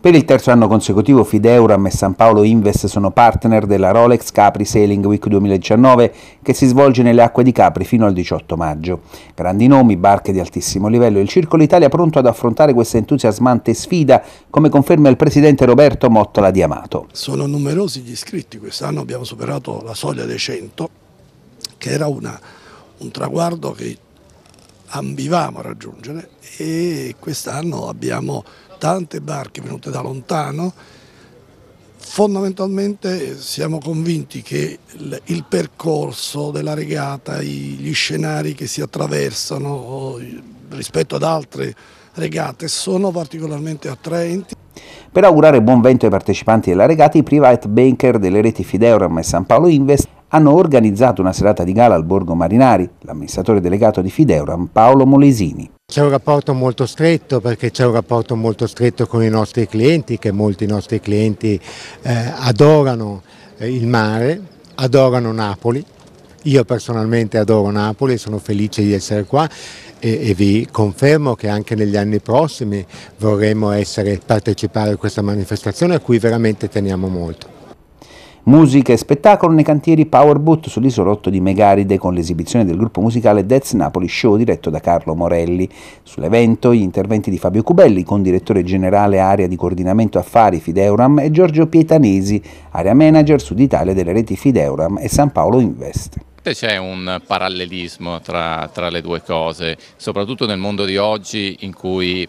Per il terzo anno consecutivo Fideuram e San Paolo Invest sono partner della Rolex Capri Sailing Week 2019 che si svolge nelle acque di Capri fino al 18 maggio. Grandi nomi, barche di altissimo livello e il Circolo Italia pronto ad affrontare questa entusiasmante sfida come conferma il presidente Roberto Mottola di Amato. Sono numerosi gli iscritti, quest'anno abbiamo superato la soglia dei 100 che era una, un traguardo che ambivamo a raggiungere e quest'anno abbiamo tante barche venute da lontano. Fondamentalmente siamo convinti che il percorso della regata, gli scenari che si attraversano rispetto ad altre regate sono particolarmente attraenti. Per augurare buon vento ai partecipanti della regata, i private banker delle reti Fideuram e San Paolo Invest hanno organizzato una serata di gala al Borgo Marinari, l'amministratore delegato di Fideuram Paolo Molesini. C'è un rapporto molto stretto perché c'è un rapporto molto stretto con i nostri clienti, che molti nostri clienti eh, adorano eh, il mare, adorano Napoli. Io personalmente adoro Napoli, sono felice di essere qua e, e, vi confermo che anche negli anni prossimi vorremmo essere, partecipare a questa manifestazione a cui veramente teniamo molto. Musica e spettacolo nei cantieri Powerboot sull'isolotto di Megaride con l'esibizione del gruppo musicale Death Napoli Show diretto da Carlo Morelli. Sull'evento gli interventi di Fabio Cubelli con direttore generale area di coordinamento affari Fideuram e Giorgio Pietanesi, area manager Sud Italia delle reti Fideuram e San Paolo Invest c'è un parallelismo tra, tra, le due cose, soprattutto nel mondo di oggi in cui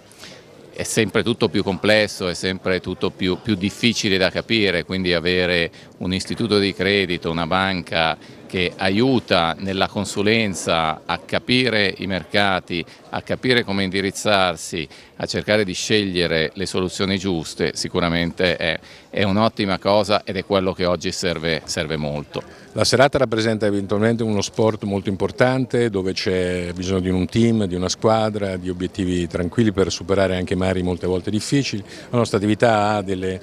è sempre tutto più complesso, è sempre tutto più, più difficile da capire, quindi avere un istituto di credito, una banca che aiuta nella consulenza a capire i mercati, a capire come indirizzarsi, a cercare di scegliere le soluzioni giuste, sicuramente è, è un'ottima cosa ed è quello che oggi serve, serve molto. La serata rappresenta eventualmente uno sport molto importante dove c'è bisogno di un team, di una squadra, di obiettivi tranquilli per superare anche mari molte volte difficili. La nostra attività ha delle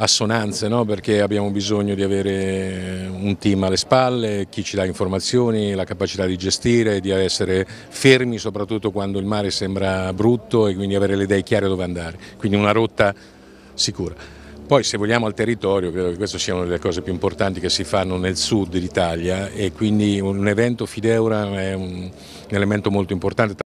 assonanze no? perché abbiamo bisogno di avere un team alle spalle, chi ci dà informazioni, la capacità di gestire, di essere fermi soprattutto quando il mare sembra brutto e quindi avere le idee chiare dove andare, quindi una rotta sicura. Poi se vogliamo al territorio, credo che questa sia una delle cose più importanti che si fanno nel sud d'Italia e quindi un evento Fideura è un, un elemento molto importante.